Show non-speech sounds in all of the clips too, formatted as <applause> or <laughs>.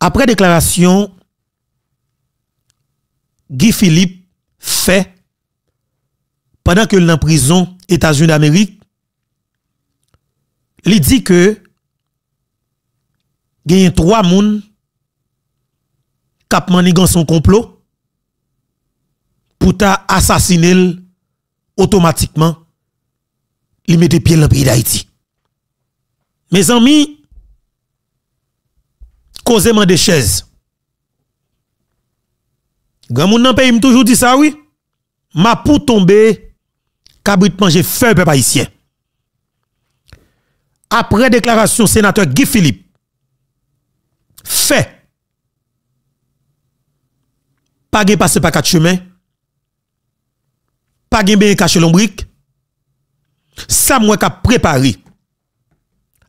Après déclaration, Guy Philippe fait, pendant qu'il est en prison, États-Unis d'Amérique, il dit que il y a trois personnes qui mené son complot pour assassiner automatiquement, il mettait pied dans le pays d'Haïti. Mes amis, causement des chaises. Grand monde nan pays toujours dit ça oui. Ma pou tombe, cabrit manger feu peuple haïtien. Après déclaration sénateur Guy Philippe fait pas de passer par quatre chemins pas de bien caché l'ombrique ça moi qu'a préparé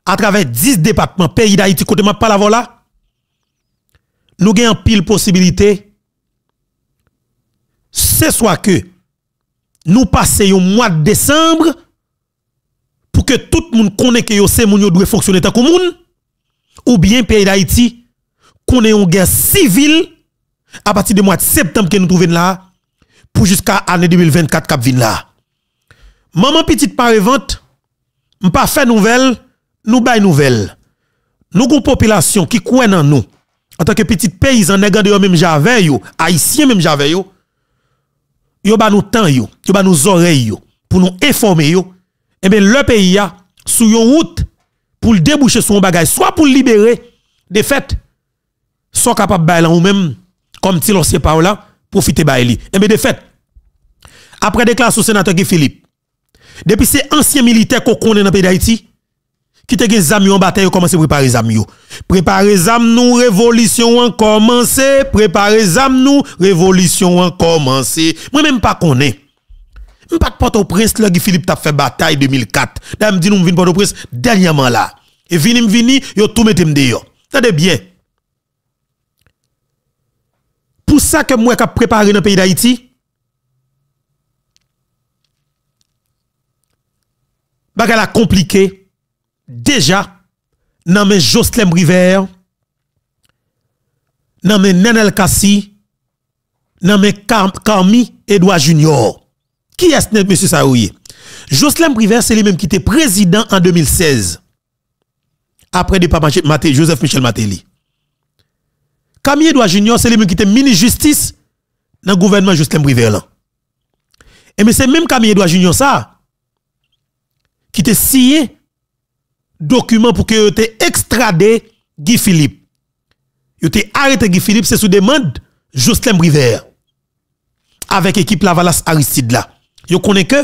à travers 10 départements pays d'Haïti côté m'a pas la nous avons pile possibilité, c'est soit que nous passions le mois de décembre pour que tout le monde connaisse que c'est devons doit fonctionner le monde ou bien pays d'Haïti connaît une guerre civile à partir du mois de septembre que nous trouvons là pour jusqu'à l'année 2024 cap vient là. Maman petite pas pas fait nouvelle, nous de nouvelle. Nous avons une population qui croit en nous en tant que petit paysan, en de yo même j'avais yo, haïtien même j'avais yo. Yo ba nous temps yo, yo ba nous oreilles pour nous informer Et eh bien le pays a sur yon route pour déboucher son bagage, soit pour libérer de fait, soit capable de ou même, comme si l'on sait pas là, profiter de Et eh bien de fait, Après déclaration sénateur Guy Philippe, depuis ces anciens militaires qu'on connaît dans le pays d'Haïti, qui te gen zam en bataille, à préparer zam yo. Préparer zam nous, révolution a commencé. Préparer zam nous, révolution a commencé. Moi même pas koné. Je pas porte au prince là, Philippe t'a fait bataille 2004. Là, me dit nous vinn porte au prince dernièrement là. Et vini vini, yo tout mette me T'as Tendez bien. Pour ça que moi j'ai préparé dans le pays d'Haïti, bagala compliqué déjà dans mes Jocelyn River, dans mes Nenel Kassi, dans mes Edouard Junior. Qui est-ce, M. Saouye? Jocelyn River, c'est lui-même qui était président en 2016. Après de Joseph Michel Matéli. Camille Edouard Junior, c'est lui-même qui était mini-justice dans le gouvernement Jocelyn River. Et mais c'est même Camille Edouard Junior ça, qui était sié, document pour que vous extradé Guy Philippe. Vous arrêté Guy Philippe, c'est sous demande Jocelyn Briver. Avec équipe Lavalas Aristide là. Vous connaissez que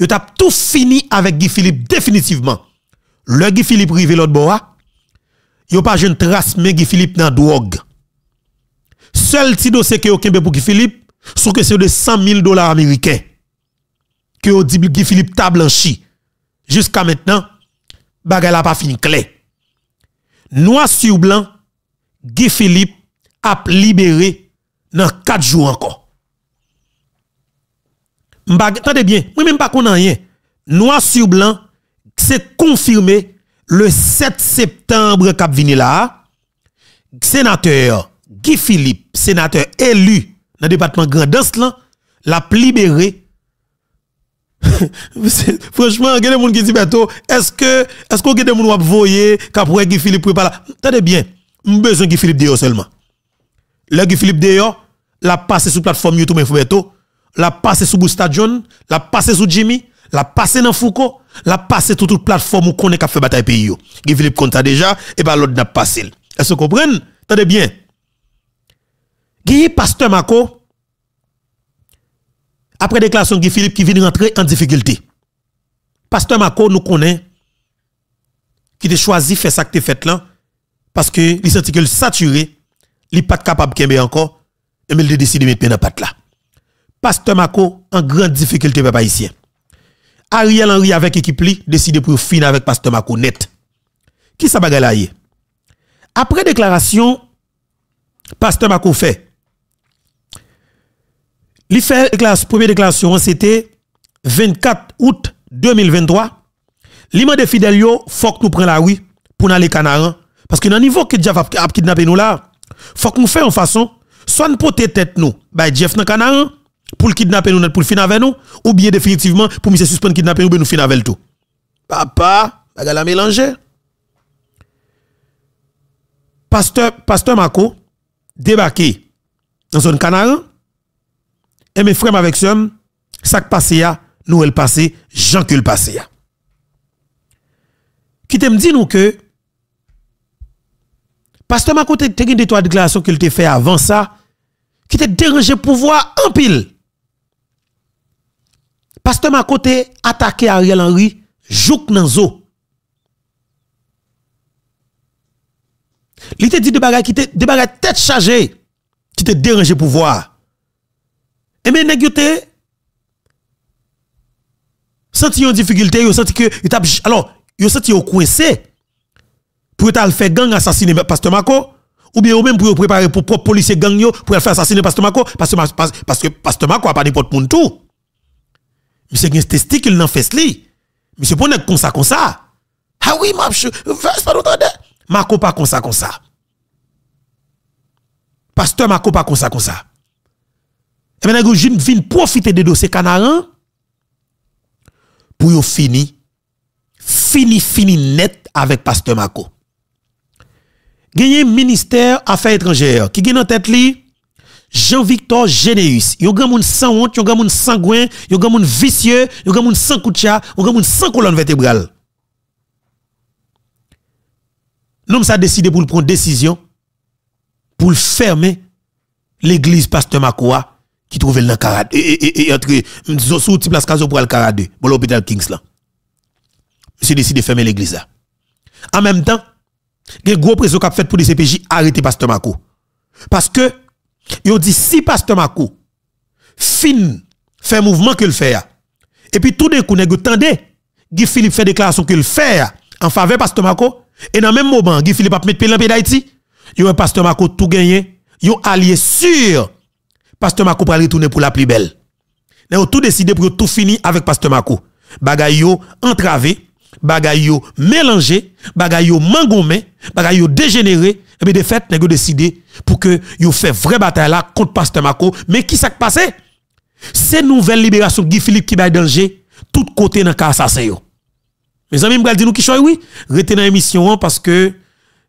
vous avez tout fini avec Guy Philippe définitivement. Le Guy Philippe Rivé l'autre bois. Vous pas une trace mais Guy Philippe dans drogue. Seul petit dossier que vous avez pour Guy Philippe, c'est que c'est de 100 000 dollars américains. Que vous dit Guy Philippe t'a blanchi. Jusqu'à maintenant, bagay la pas fini clé. Noir sur blanc, Guy Philippe a libéré dans 4 jours encore. Attendez bien, moi même pas qu'on rien. Noir sur blanc, c'est confirmé le 7 septembre cap Sénateur Guy Philippe, sénateur élu dans le département Grand là, l'a libéré <laughs> Franchement, il y a des gens qui disent, est-ce que, est-ce qu'on a des gens qui voyer, qu'après Guy Philippe prépare Tenez bien, pas besoin de Philippe d'ailleurs seulement. Le Guy Philippe d'ailleurs la passé sur plateforme YouTube la passé sur Boustadion la passé sur Jimmy, la passé dans Foucault, la passé sur toute plateforme où on est fait bataille pays. Guy Philippe compte déjà, et bien l'autre n'a pas passé. Est-ce que vous comprenez? Tenez bien. Guy Pasteur Mako, après déclaration de Philippe qui vient de rentrer en difficulté. Pasteur Mako, nous connaît, qui a choisi de faire ça que fait là, parce que il sentit le saturé, il n'est pas capable de encore, et il décidé de mettre dans patte là. Pasteur Mako, en grande difficulté, papa ici. Ariel Henry avec équipe li, décide pour finir avec Pasteur Mako, net. Qui ça bagaille Après déclaration, Pasteur Mako fait, la fait première déclaration, c'était 24 août 2023. L'imam de Fidelio il faut que nous prenions la rue pour nous aller Canaran. Parce que dans le niveau que Jeff a kidnappé nous là, faut que nous fassions en façon, soit nous porter tête nous, bah, Jeff dans Canaran, pour le kidnapper nous, pour le finir avec nous, ou bien définitivement pour nous suspendre kidnapper nous, pour nous finir avec tout. Papa, a la mélanger. Pasteur, pasteur Mako, débarqué dans zone Canaran, et mes frères avec ça, ça qui passe, à, nous elle passé, Jean que le passé à. Qui t'aime dit nous que, pasteur ma côté te des de déclarations qu'il te fait avant ça, qui te dérangé pouvoir en pile. Pasteur ma côté attaqué Ariel Henry, jouk nan zo. Il dit de bagarre, qui te, de tête chargée, qui te dérange pouvoir. Eh, mais n'est-ce pas té senti une difficulté, yo senti que yo tap alors yo senti yo coincé pour t'a faire gang assassiner pasteur Mako? ou bien ou même pour préparer pour propre policier gang yo pour faire assassiner pasteur Marco parce que parce que pasteur Marco a pas n'importe monde tout. Mais Monsieur gen testicule n'en mais li. Mais pon comme ça comme ça. Ah oui, ma verse pas l'autre Marco pas comme ça comme ça. Pasteur Marco pas comme ça comme ça. Et maintenant, Jim vient profiter de dossiers canarin pour fini, fini, fini net avec Pasteur Mako. Gagné ministère Affaires étrangères qui gagne en tête li Jean-Victor Généus. a grand moun sans honte, yon grand moun sanguin, yon grand vicieux, yon grand sans koutcha, yon grand moun sans colonne vertébrale. L'homme ça décidé pour prendre décision pour fermer l'église Pasteur Makoa qui trouvait dans carade et et et entre sous type place Caso pour le l'hôpital Kings là monsieur décide de fermer l'église là en même temps il y a gros pression qu'a fait pour les CPJ arrêter pasteur Mako parce que ils ont dit si pasteur Mako fin fait mouvement qu'il le fait ah, et puis tout d'un coup nèg tendez Guy Philippe fait déclaration qu'il le fait ah, en faveur pasteur Mako et dans le même moment Guy Philippe a mettre pays d'Haïti il y a pasteur Mako tout gagné un allié sûr Pasteur Mako va retourner pour la plus belle. Nous avons tout décidé pour tout finir avec Pasteur Mako. Bagay entravé, bagay yo mélangé, bagay yo mangomé, bagay dégénéré. Et bien de fait, ils ont décidé pour que fassent fait vraie bataille là contre Pasteur Mako. Mais qui s'est passé? C'est nouvelle libération Guy Philippe qui va danger tout côté dans le l'assassin. Mes amis, je nous qui choy oui. Retenez l'émission parce que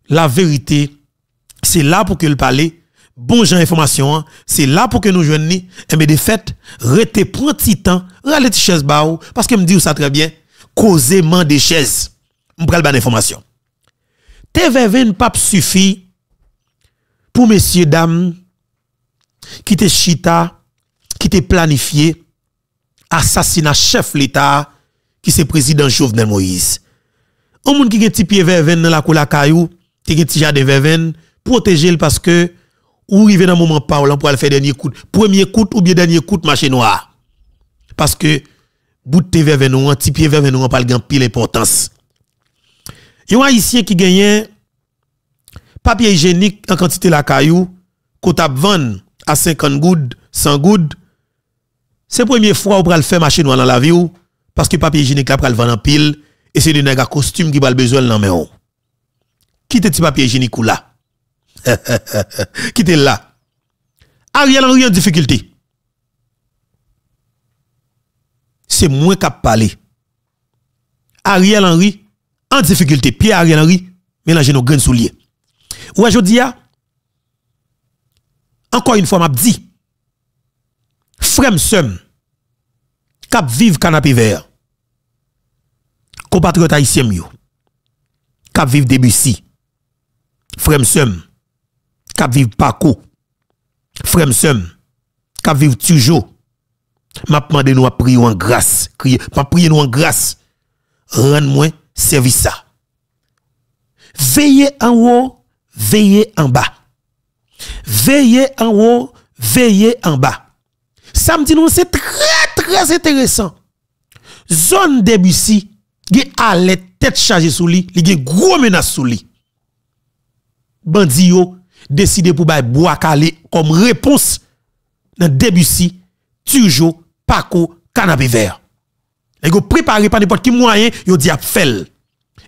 la vérité, c'est là pour que le palais bon genre information, hein. c'est là pour que nous ni Et eh mais de fait, rete prend petit temps, rale ti chaise ba parce que me dit ça très bien, causément des chaises. M'pral ban information. TVV ne pas suffit pour messieurs dames qui te chita, qui te planifié assassinat chef l'État qui c'est président Jovenel Moïse. Un monde qui a un petit pied dans la cour caillou, qui a un jardin verven, protéger parce que ou arriver dans le moment parlant pour faire dernier coup, premier coup ou bien dernier coup marché noir. Parce que bout de TV vers petit pied vers pas le pile importance. Il y a un haïtien qui gagne papier hygiénique en quantité la caillou, qu'on tape à 50 gouttes, 100 gouttes. C'est la première fois où on faire marché noir dans la vie parce que papier hygiénique la pral vendre en pile et c'est des nèg costume qui va besoin dans le Qui te papier hygiénique là? <laughs> qui était là. Ariel Henry en difficulté. C'est moins qu'à parler. Ariel Henry en difficulté. Pierre Ariel Henry, mélangez nos graines souliers. Ou aujourd'hui, encore une fois, m'a dit, frère cap vive canapé vert, compatriote haïtien, cap vive Debussy, frère qui vivent Paco, Fremsem, qui vivent toujours m'a demandé nous prier en grâce, Ma pas prier nous en grâce, rendre-moi service ça. Veillez en haut, veillez en bas. Veillez en haut, veillez en bas. Samedi nous c'est très très intéressant. Zone Debussy, qui a les têtes chargées sous lui, il y a gros menace sous lui. Bandi yo décider pour boire calé comme réponse dans Debussy, Tujo, Paco, Canapé Vert. Et vous préparez par n'importe qui moyen, vous dit à faire.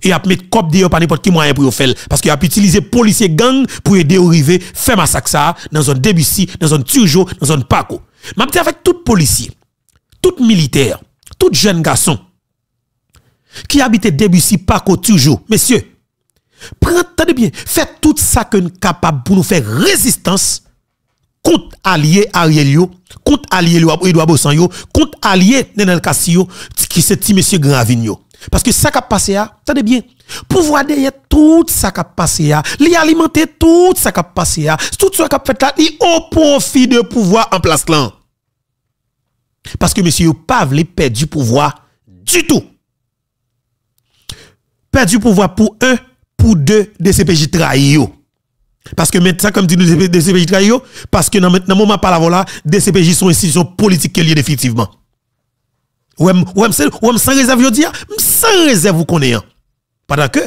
Et mis mettre cop de par n'importe qui moyen pour faire. Parce que a utilisé policier gang pour aider au à faire massacre ça, dans un Debussy, dans un Tujo, dans un Paco. dis avec tout policier, tout militaire, tout jeune garçon qui habite Debussy, Paco, Tujo. messieurs, Prends, tenez bien, faites tout ça que nous capable pour nous faire résistance contre allié Ariel contre allié Edouard Bossan contre allié Nenel Cassio, qui c'est messieurs monsieur Gravigno. Parce que ça qui a passé, tenez bien, pouvoir derrière tout ça qui a passé, li alimenter tout ça qui a passé, tout ça qui a fait là, li au profit de pouvoir en place là. Parce que monsieur pas perdu perdre pouvoir du tout. Perdu du pouvoir pour eux pour deux DCPJ trahis. Parce que maintenant, comme dit nous DCPJ trahis, parce que dans le moment par là, DCPJ sont institutions politiques qui liée définitivement. Ou même sans réserve, je dis, hein. sans réserve, vous connaissez. Hein. Pendant que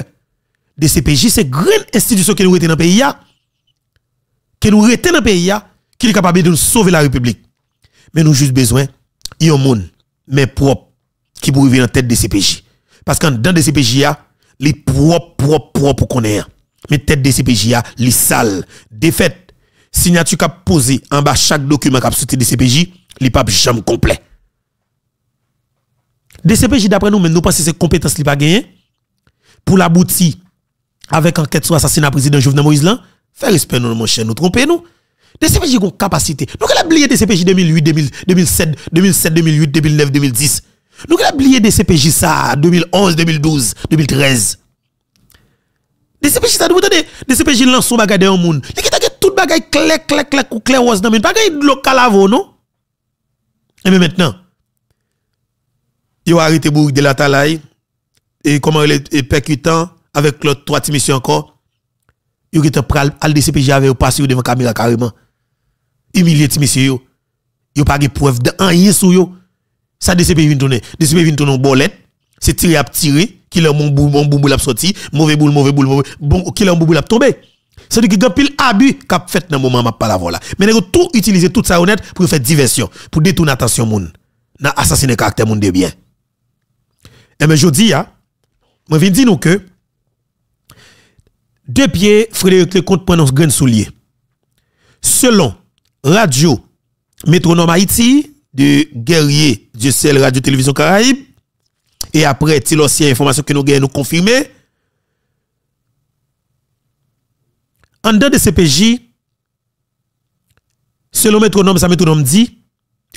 DCPJ, c'est une grande institution qui nous retient dans le pays, hein. qui nous retient dans le pays, qui est capable de nous sauver la République. Mais nous juste besoin, il y a un monde, mais propre, qui pourrait vivre en tête de DCPJ. Parce qu'en dans y a les propres, propres, propres pour qu'on Mais tête de CPJ, les sales. Défaite, signature cap posé en bas chaque document cap sorti de CPJ, les papes jamais complet. DCPJ, d'après nous, mais nous pensons que ces compétences qui pas gagné pour l'aboutir avec enquête sur l'assassinat président Jovenel Moïse là, fais respect nous, mon cher, nous trompez nous. DCPJ ont capacité. Nous, a oublié DCPJ 2008, 2007, 2007, 2008, 2009, 2010. Nous avons oublié des CPJ ça, 2011, 2012, 2013. Des CPJ ça, nous des, des CPJ lancent son bagage dans le monde. Les qui tout bagage clair, clair, clair, ou clair, ou dans le Pas local avant, non? Et mais maintenant, il a arrêté Bourg de la Talaye, et comment il est percutant avec l'autre trois missions encore. Ils ont été pral à des CPJ avec passé devant caméra carrément. Humilié monsieur. il a pas de preuve de rien sur eux. Ça, DCP vient tourner. DCP vient tourner en bolette. C'est tiré à tirer. Qui l'a mon boule, mon boule sorti. Mauvais boule, mauvais boule, mauvais bon, Qui l'a mon boule a tombé. C'est du a pile abus qu'a fait dans le moment pas la voilà. Mais nous tout utiliser tout ça honnête pour faire diversion, pour détourner l'attention moun. Dans assassiner caractère moun de bien. Et eh mais ben, je dis, je hein, viens dire que, deux pieds, Frédéric Lecomte prend nos grain soulier. Selon Radio Métronome Haïti, de guerrier du ciel Radio Télévision Caraïbe Et après, il aussi information que nous avons nous confirmé. En dehors de CPJ, selon métronome, ça métronome dit,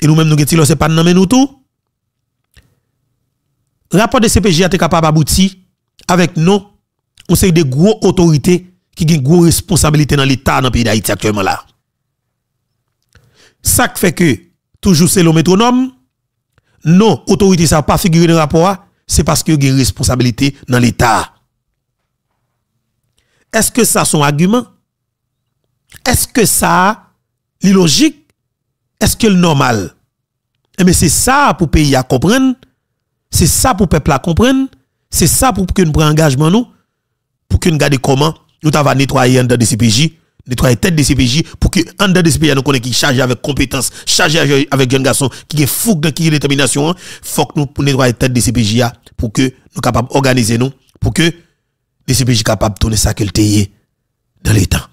et nous-mêmes nous avons c'est pas nommer nous tout. Rapport de CPJ a été capable d'aboutir avec nous, on sait des gros autorités qui ont gros responsabilité dans l'État dans le pays d'Haïti actuellement là. Ça fait que toujours c'est le métronome. Non, autorité ça pas figuré dans le rapport, c'est parce qu'il y a une responsabilité dans l'État. Est-ce que ça son argument? Est-ce que ça logique? Est-ce que le normal? mais eh c'est ça pour pays à comprendre, c'est ça pour peuple à comprendre, c'est ça pour que nous prenions engagement nous, pour que nous gardions comment nous avons nettoyé dans le CPJ nettoyer tête des CPJ pour que en dedans des CPJ nous connaît qui charge avec compétence, charge avec un garçon qui est fou qui est détermination, hein. faut que nous nettoyer tête des CPJ hein, pour que nous capables organiser nous pour que les CPJ capables tourner ça qu'elle hein, dans l'état.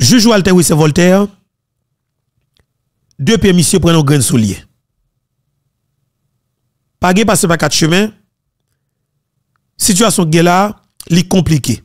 Juge Walter c'est Voltaire deux permissions prennent un grain soulier. Pas passer par quatre chemins. Situation là, est compliquée.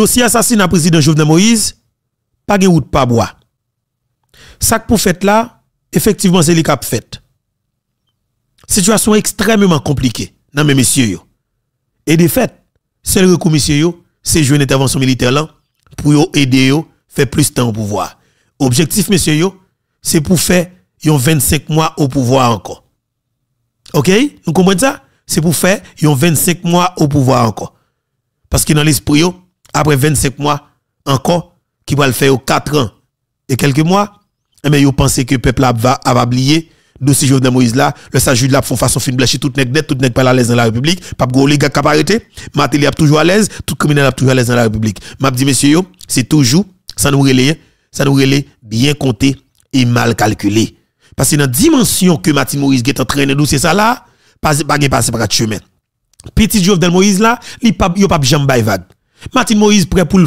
dossier assassinat président Jovenel Moïse, pas de route pas bois. Ça pour faites là, effectivement, c'est le cap fait. Situation extrêmement compliquée, non mais messieurs. Et de fait, c'est le messieurs c'est jouer une intervention militaire là, pour aider, faire plus de temps au pouvoir. Objectif, messieurs, c'est pour faire ont 25 mois au pouvoir encore. OK Vous comprenez ça C'est pour faire ont 25 mois au pouvoir encore. Parce que dans l'esprit, après 25 mois encore, qui va le faire 4 ans et quelques mois, mais eh vous pensez que le peuple va, va oublier dossier Jovenel Moïse là, le sage là font façon fin blanche tout nèg net, toute nèg pas à l'aise dans la République, pas gros les gars qui arrêté, a toujours à l'aise, tout criminel a toujours à l'aise dans la République. M'a dit messieurs, c'est toujours ça nous relayer, ça nous relayer bien compté et mal calculé. Parce que dans la dimension que Martin Moïse est en train de dossier ça là, pas pas passer par chemin. Petit Jovenel Moïse là, il pas il pas jambe vague. Martin Moïse prêt pour,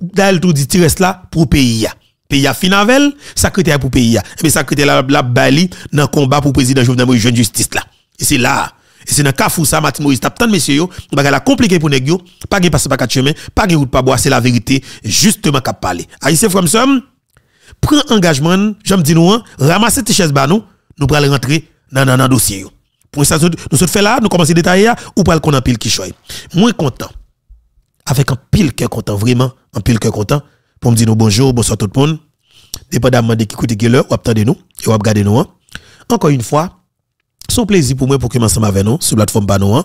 d'ailleurs tout dit reste là pour pays pays à Finavel secrétaire pour pays mais eh secrétaire là la Bali dans combat pour président Jovenel Moïse jeune justice là et c'est là et c'est dans où ça Martin Moïse tape tant messieurs yo la compliquer pour nèg yo pas gain passer pas quatre chemins pas gain route pas boire c'est la vérité justement qu'a parler c'est Fromson ça prend engagement j'aime dire nous hein, ramasser tes chaises ba nous nous pral rentrer dans dans dossier pour ça nous sommes fait là nous commencer détailler ou pral qu'on en pile qui je moins content avec un pile cœur content, vraiment, un pile cœur content, pour me dire bonjour, bonsoir tout le monde. Dépendamment de qui écoute qui ou attendez nous, et ou regardez nous. Hein. Encore une fois, son plaisir pour moi pour que m'ensemble avec nous sur la plateforme Bano, hein,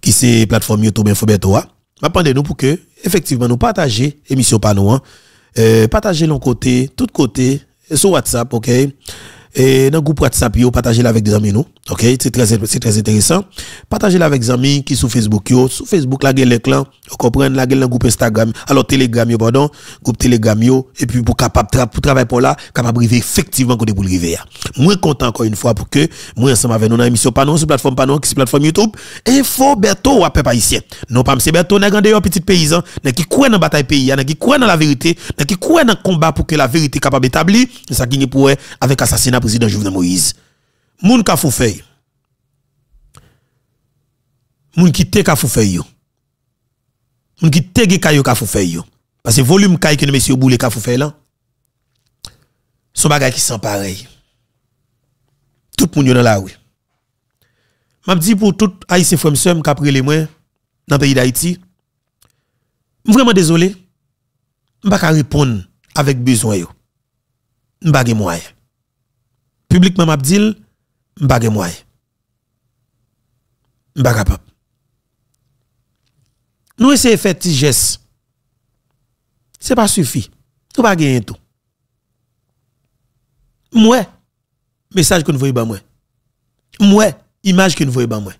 qui c'est plateforme YouTube Infobeto. M'attendez nous pour que, effectivement, nous partager émission Bano, hein. euh, partager l'un côté, tout côté, sur WhatsApp, ok? et dans groupe WhatsApp yo partagez-la avec des amis nous OK c'est très c'est très intéressant partagez-la avec des amis qui sur Facebook yo sur Facebook la gueule clan vous comprenez la gueule groupe Instagram alors Telegram yo pardon groupe Telegram yo et puis pour capable pour travailler pour là capable arriver effectivement côté pour arriver moi content encore une fois pour que moi ensemble avec nous dans émission Panon sur plateforme Panon qui sur plateforme YouTube info Berto ou peuple haïtien non pas monsieur Berto n'a grand un petit paysan qui croit dans bataille pays qui croit dans la vérité qui croit dans le combat pour que la vérité capable établir ça qui pour avec assassinat président Jovenel Moïse. Moun ka Moun ki te ka yo. Moun ki te ge kayo ka yo. Parce que volume kay que monsieur boule ka foufe là. Son bagay qui sont pareil. Tout moun yo dans la rue. M'a dit pour tout haïtien Fremsem sœur qui pris les dans le pays d'Haïti. Vraiment désolé. M'pa ka répondre avec besoin yo. M'pa ge moyen publiquement m'a dit m'pa gen moyen capable nous essayons de faire petit geste c'est pas suffi. tout pas gagner tout moi message que nous voyons pas moi moi image que nous voyons pas moi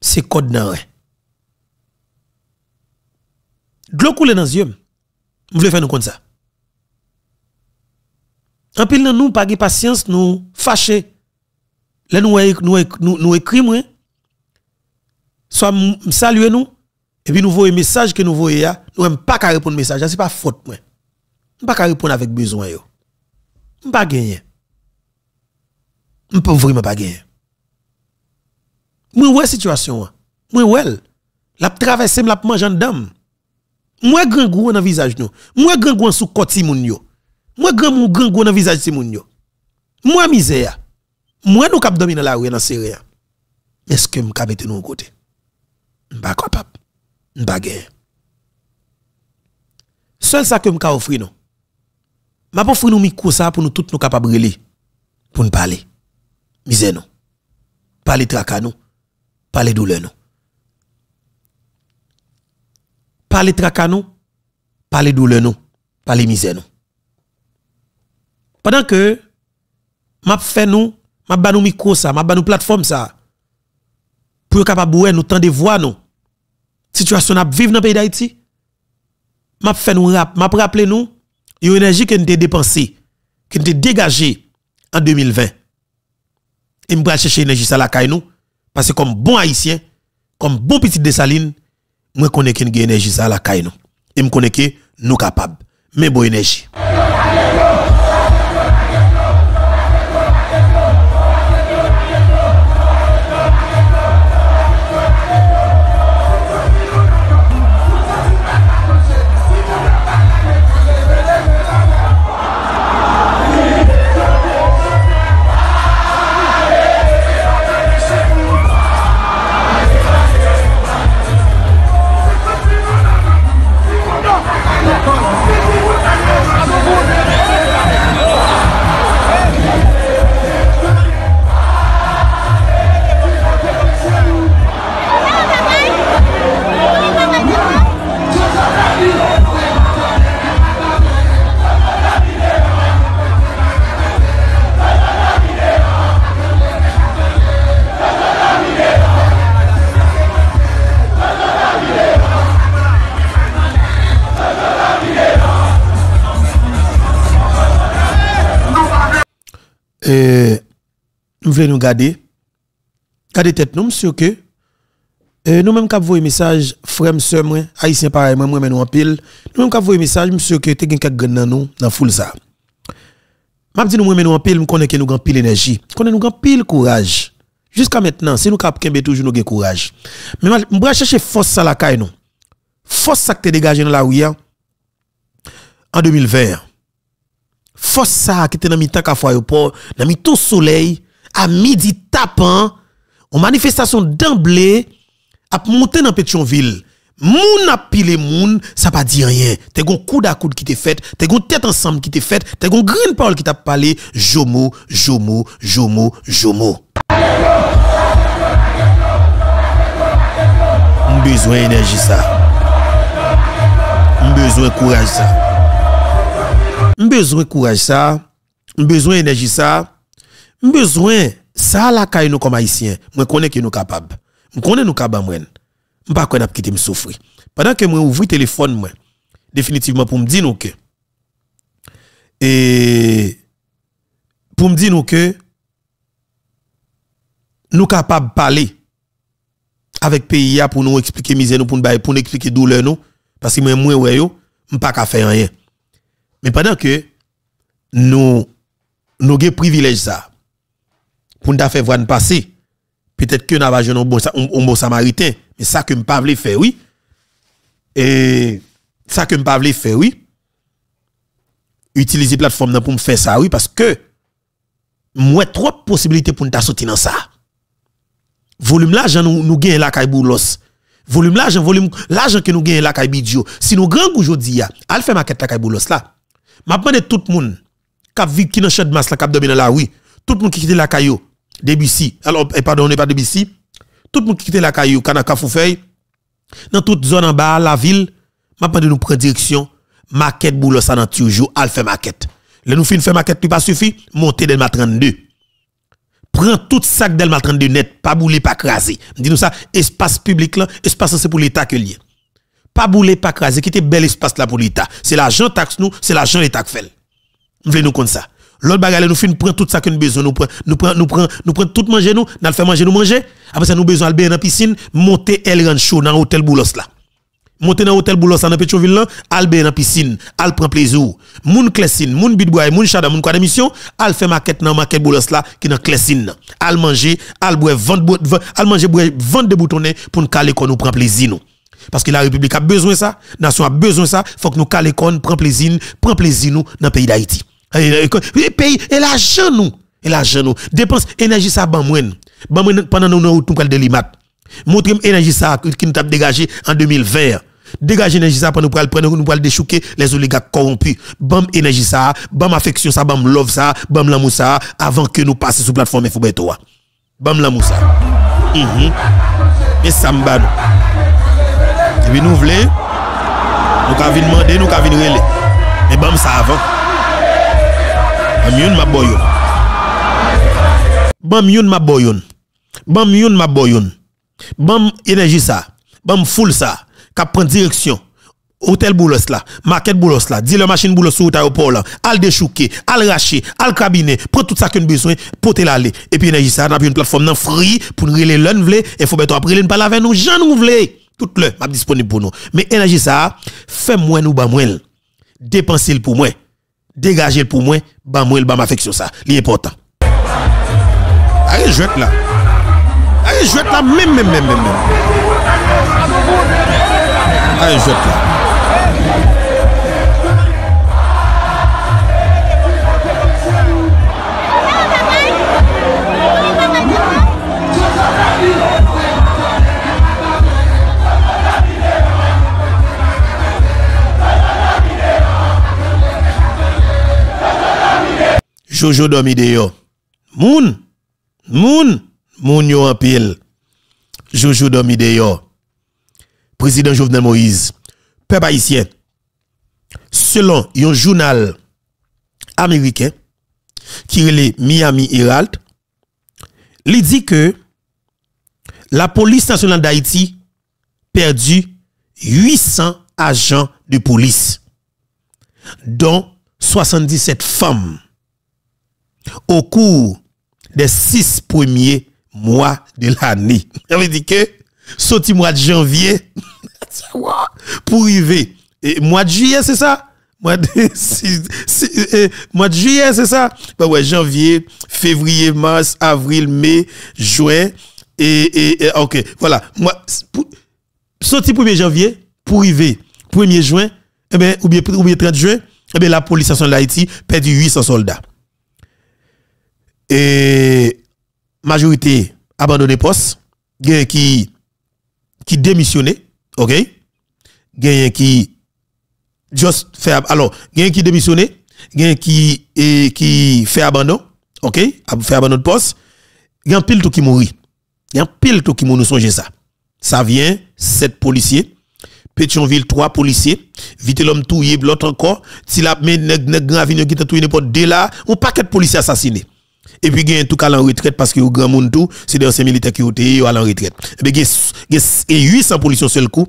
c'est code dans de l'eau coule dans les yeux. Vous voulez faire nous comme ça. En pile nous pas de patience nous fâchés. Là nous nous nous nous hein. soit saluer nous et puis nous voyons message que nous voyons hein. nous n'avons pas à répondre message, hein. c'est pas faute moi. Pas qu'à répondre avec besoin yo. Pas gagner. Pas vraiment pas gagner. Moi ouais situation. Moi ouais. La traversée, la manger dame. Moi grand gros dans visage nous. Moi grand gros sous côté mon yo. Moi, grand mon grand gros dans visage ces yo. Moi, misère. Moi, nous cap dominer la rue dans rien. Est-ce que suis mette nous côté? pas capable. pas gagne. Seul ça que m'ka offrir nous. M'a pas nous micro ça pour nous toutes nous capables pour nous parler. Misère nous. Parler tracas nous. Parler douleur nous. Parler tracas nous. Parler douleur nous. Parler misère nous. Pendant que m'a fait nous, m'a ba nous micro ça, m'a ba nous plateforme ça pour capable nous tendre voix nous. Situation n'a vivre dans le pays d'Haïti. M'a fait nous rap, m'a rappeler nous une énergie qui dépensé dépensée, qui était dégagée en 2020. Et vais chercher énergie ça la caille nous parce que comme bon haïtien, comme bon petit Saline, moi connais une énergie ça la caille nous. Et me connais que nous capables. Mais bonne énergie. Et nous voulons nous garder. Garder tête nous, monsieur que nous-mêmes vous avons message, frères, sœurs, pareil, moi, moi, nous en pile. Nous-mêmes vous avons message, monsieur que t'es quelqu'un qui a nous dans foule ça. M'a nous voulons nous pile, nous que nous avons pile énergie, nous connaissons pile courage. Jusqu'à maintenant, si nous avons toujours nous courage. Mais je vais chercher force à la caille nous. Force ça que dans la rue hein. en 2020 force ça qui était dans mi-temps qu'à aéroport, dans mi-temps soleil, à midi tapant, en manifestation d'emblée, à monter dans Pétionville. Moun a pile moun, ça pas dit rien. T'es gon kouda à coude qui fait, t'es gon tête ensemble qui te fait, t'es gon green parole qui t'a parlé, jomo, jomo, jomo, jomo. Besoin d'énergie ça. de courage ça. M besoin courage sa, m besoin énergie ça m besoin ça la kaye nou comme haisyen, nous konen capables nou kapab. M konen nou kapab moi M pa kwen ap kite m souffrir pendant que moi ouvri téléphone moi définitivement pour me dire nous que et pou me dire nous ke, nou kapab parler avec pays pour nous expliquer misère nous pour nous expliquer douleur nous parce que moi moi ouais yo pas ka faire rien mais pendant que nous, avons privilège ça, pour nous faire voir passer, peut-être que nous avons un bon, un bon samaritain, mais ça que nous ne pas faire, oui. Et ça que nous ne pas faire, oui. Utiliser plateforme pour me faire ça, oui, parce que moi trois possibilités pour nous soutenir dans ça. Volume l'argent nous nous gagne la caille Volume l'argent volume l'argent que nous gagne la caille Si nous grand aujourd'hui, elle fait maquette la caille là m'a demandé tout le monde qui vit qui dans champ de masse la qui dormi dans la rue, tout le monde qui quitte la caillou, Debussy. Alors eh, pardon, n'est pas Debussy. Tout le monde qui quitte la caillou, Kanaka Foufeuille dans toute zone en bas la ville, m'a demandé nous prendre direction maquette boulot ça dans toujours al fait maquette. Le nous fin faire maquette pas suffit, monter Delma 32. Prends tout sac Delma 32 net, pas boulé, pas crasé. Dis nous ça, espace public là, espace c'est pour l'état que lié pas bouler, pas craser, qui était bel espace là pour l'État. C'est l'argent taxe nous, c'est l'argent l'État fait. Nous voulez nous comme ça. L'autre bagarre, nous fin prendre tout ça que nous besoin, nous prenons, nous prend, nous prend, nous prend tout manger nous, nous fait manger nous manger. Après ça, nous besoin aller dans la piscine, monter El Rancho dans hôtel Boulos là. Monter dans l'hôtel Boulos dans Petroville là, aller dans la piscine, aller prendre plaisir. Moun Clessine, moun Bidboy, moun Chada, moun quoi d'émission, aller faire maquette dans maquette Boulos là qui dans Clessine. Aller manger, aller boire vendre, aller manger boire vendre de boutonner pour nous caler qu'on nous plaisir nous. Parce que la République a besoin de ça, la nation a besoin de ça, faut que nous calécons, Prenons plaisir, Prenons plaisir nous dans le pays d'Haïti. le eh, eh, eh, pays, et l'argent nous, et l'argent nous, dépense énergie ça Pendant moins. pendant pendant nous nous tout de l'imat. Montrez énergie ça qui nous a dégagé en 2020. Dégagez énergie ça pour nous prendre pour nous déchouquer les oligarques corrompus. Bam énergie ça, bam affection ça, bam love ça, bam l'amour ça avant que nous passions sous plateforme Foubeto. Bam l'amour ça. Mm ça Et et puis nous voulons, nous avons demandé, nous avons relé. Mais bon, ça avant. Bam yon ma boyon. Bam yon ma boyon. Bam yon ma boyon. Bam énergie ça. Bam full ça. Cap prend direction. Hôtel Boulos là, Market Boulos là, dealer machine Boulos sur aéroport là, al déchouquer, al racher, al cabinet, prend tout ça qu'on besoin, porter l'aller. Et puis énergie ça, on a une plateforme nan free pour nous reler l'un vle, et faut mettre après l'un pas avec nous, j'en nous voulons tout le m'a disponible pour nous mais énergie ça fais moins nous ba moins dépenser pour moi dégager pour moi ba moins, ba bah, m'affection ça important. allez jouette là allez jouette là même même même même allez jouette là Jojo dormi Moun, moun, moun yo en pile. Jojo dormi Président Jovenel Moïse, peuple haïtien, selon un journal américain qui est Miami Herald, il dit que la police nationale d'Haïti perdu 800 agents de police, dont 77 femmes au cours des six premiers mois de l'année. Ça veut dire que, sorti mois de janvier, <laughs> pour arriver, et mois de juillet, c'est ça? Mois de, euh, juillet, c'est ça? Bah ouais, janvier, février, mars, avril, mai, juin, et, ah, ok, voilà. Moi, le 1er janvier, pour arriver 1er juin, eh ben, ou, bien, ou bien 30 juin, eh ben, la police nationale d'Haïti perd 800 soldats et majorité abandonné poste, gagne qui qui démissionné, OK Gagne qui just fait alors gagne qui démissionné, gagne qui et qui fait abandon, OK Fait abandon de poste, gagne pile tout qui mourit. Gagne pile tout qui nous songer ça. Ça vient sept policiers Pétionville, trois policiers. Vite l'homme touillé, l'autre encore. Si la nèg nèg gravine qui t'a touillé n'importe deux là, ou paquet de policiers assassinés. Et puis, il y a tout cas en retraite parce que au grand monde tout, c'est des anciens militaires qui ont été en retraite. Eh et il y a 800 policiers seul coup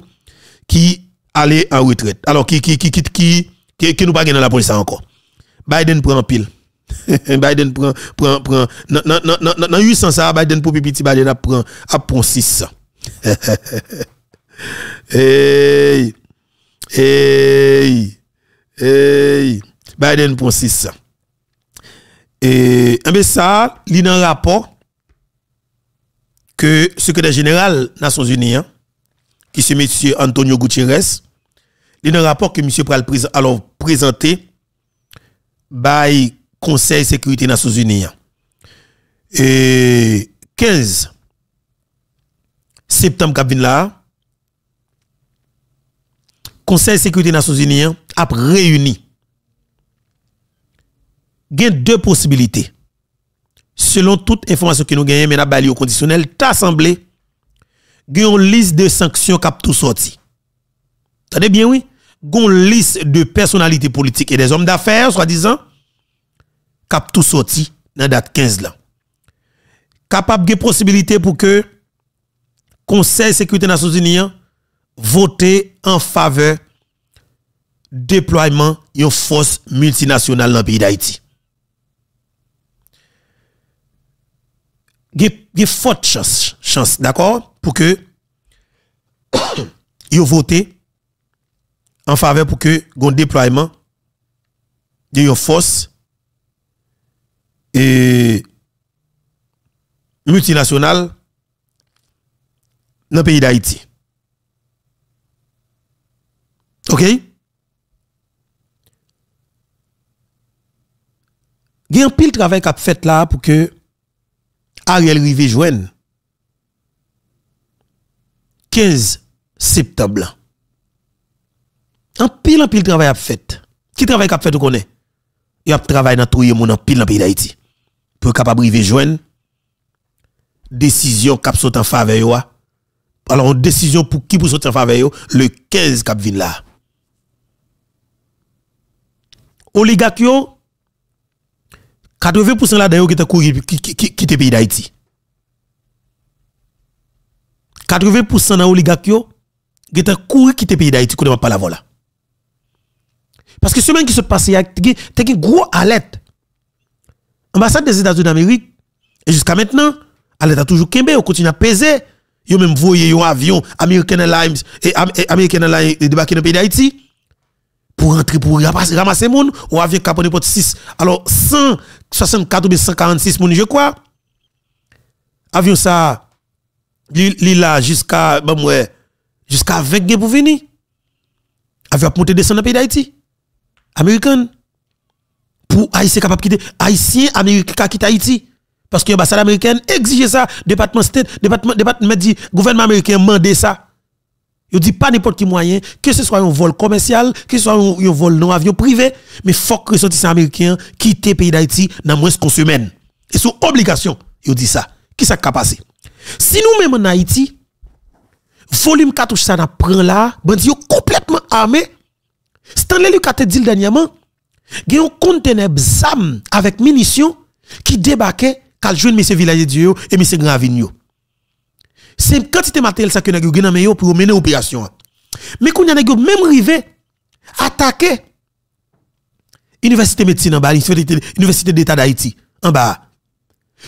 qui allaient en retraite. Alors, qui, qui, qui, qui, qui, qui, nous pas dans la police encore. Biden prend pile. <laughs> Biden prend, prend, prend. Dans 800 ça, Biden pour petit Biden prend, a prend 600. <laughs> hey, hey, hey. Biden prend 600. Et un eh ça, il un rapport que le secrétaire général des Nations Unies, hein, qui c'est M. Antonio Gutiérrez, il un rapport que M. Pral alors présenté par Conseil de sécurité des Nations Unies. Hein. Et 15 septembre, le Conseil de sécurité des Nations Unies hein, a réuni a deux possibilités. Selon toute information que nous gagnons, mais la balie au conditionnel, a une liste de sanctions qui tout sorti. Tenez bien, oui? Une liste de personnalités politiques et des hommes d'affaires, soi-disant, qui tout sorti dans date 15 là. Capable de possibilité pour que Conseil de sécurité des Nations Unies vote en faveur déploiement de force multinationale dans le pays d'Haïti. Il y a forte chance, chance d'accord, pour que vous <coughs> votent en faveur pour que le déploiement de une force et multinationale dans le pays d'Haïti. OK Il y a un pile travail été fait là pour que Ariel Rivé jouen 15 septembre. En pile en pile travail a fait. Qui travail a fait ou connaît Il a travaillé dans tout le monde en pile le pays d'Haïti. Pour capable river joindre décision cap saute en faveur ah. Alors décision pour qui pour sauter en faveur le 15 cap vin là. Oligarque 80% là d'ailleurs qui t'a couru qui qui pays d'Haïti. 80% dans oligarque qui t'a couru quitter pays d'Haïti qu'on pas la voilà. Parce que semaine qui se passe il y a une gros alerte. Ambassade des États-Unis d'Amérique et jusqu'à maintenant, alerte a toujours kembe, on continue à peser. Yo même voyé un avion American Airlines et, American Airlines de dans pays d'Haïti pour rentrer pour ramasser, les monde ou avion capone 6 alors 100 64 ou 146 moun, je crois. Avion ça, il là jusqu'à jusqu'à 20 ans pour venir. Avion monter descendre dans le pays d'Haïti. Américaine. Pour Haïti capable quitter Haïtien américain quitte Haïti parce que l'ambassade américaine exige ça, département state, département département dit gouvernement américain mandé ça ne dis pas n'importe qui moyen, que ce soit un vol commercial, que ce soit un, vol non avion privé, mais faut que les ressortissants américains quittent le pays d'Haïti dans moins qu'on semaine. Et une obligation, je dit ça. Qui ça qui passer? Si nous même en Haïti, volume 4 ça n'a prend là, sont complètement armé. Stanley Lucas te dit dernièrement, il y a un conteneur d'armes avec munitions qui débarquait quand joué M. Village Dieu et M. Grand c'est quantité matériel ça que nèg yo pour mener opération. Mais qu'on nèg a même rivé attaquer université médecine en bas, université d'état d'Haïti en bas.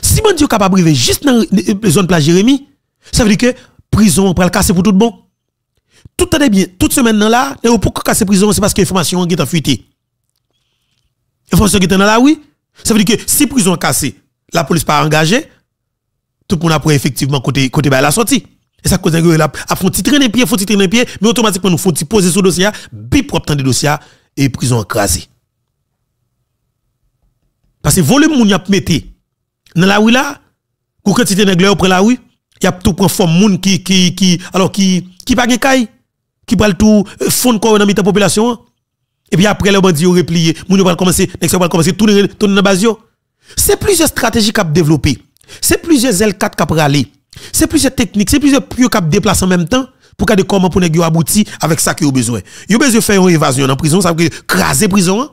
Si mon Dieu capable rivé juste dans la euh, zone plage Jérémy, ça veut dire que prison pour le casser pour tout bon. Tout est bien, toute semaine là, pourquoi casser prison c'est parce que qui est en fuite. L'information qui est dans là oui. Ça veut dire que si prison cassée, la police pas engagée tout le monde apprend effectivement côté côté la sortie. Et ça cause un là, à font traîner pied, font les pied, mais automatiquement nous font poser sur le dossier, bi propre des dossiers et prison écrasée. Parce que volume moun y a mettez dans la rue là, ou quantité nègre prend la rue, y a tout prend forme moun qui qui qui alors qui qui pas gen caille, qui prend tout euh, fond quoi dans la population. Et puis après les bandits ont replié, moun on va commencer, on va commencer tourner tourner dans base C'est plusieurs stratégies qu'a développé. C'est plusieurs L4 qui râlé. C'est plusieurs techniques, c'est plusieurs pieux qui en même temps pour des comment pour nèg abouti avec ça qu'ils ont besoin. Ils ont besoin de faire une évasion en prison, ça veut dire craser prison.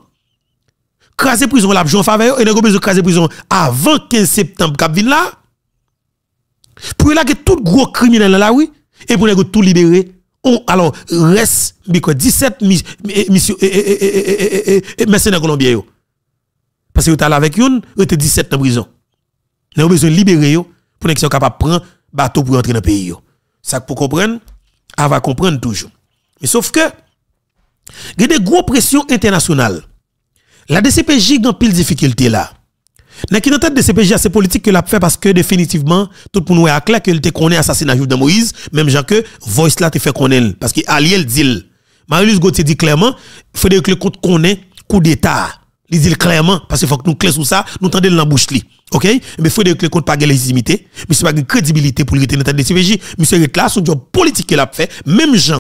Craser prison la en faveur et nèg besoin de craser prison avant 15 septembre qui là. Pour là que tout gros criminel là oui et pour nèg tout libérer. On, alors, reste, 17 missions, mercenaires colombiens. Parce que vous êtes avec vous, vous êtes 17 la prison. Nous avons besoin de libérer pour qu'ils soient capables de prendre bateau pour entrer dans le pays. Ça pour comprendre, elle va comprendre toujours. Mais sauf que, il y a des grosses pressions internationales. La DCPJ a pile difficulté là. Dans qui de DCPJ, c'est politique que l'a fait parce que définitivement, tout le monde est clair que le connaît assassinat de Moïse, même Jean que Voice là te fait connaître. Parce Aliel dit, Marius Gauthier dit clairement, Frédéric Leconte connaît coup d'État. Il dit clairement, parce qu'il faut que nous clés sur ça, nous tendons dans la bouche. OK Mais faut le n'a pas de légitimité, monsieur pas de crédibilité pour le dans la CPJ, monsieur est là son job politique qu'il a fait, même Jean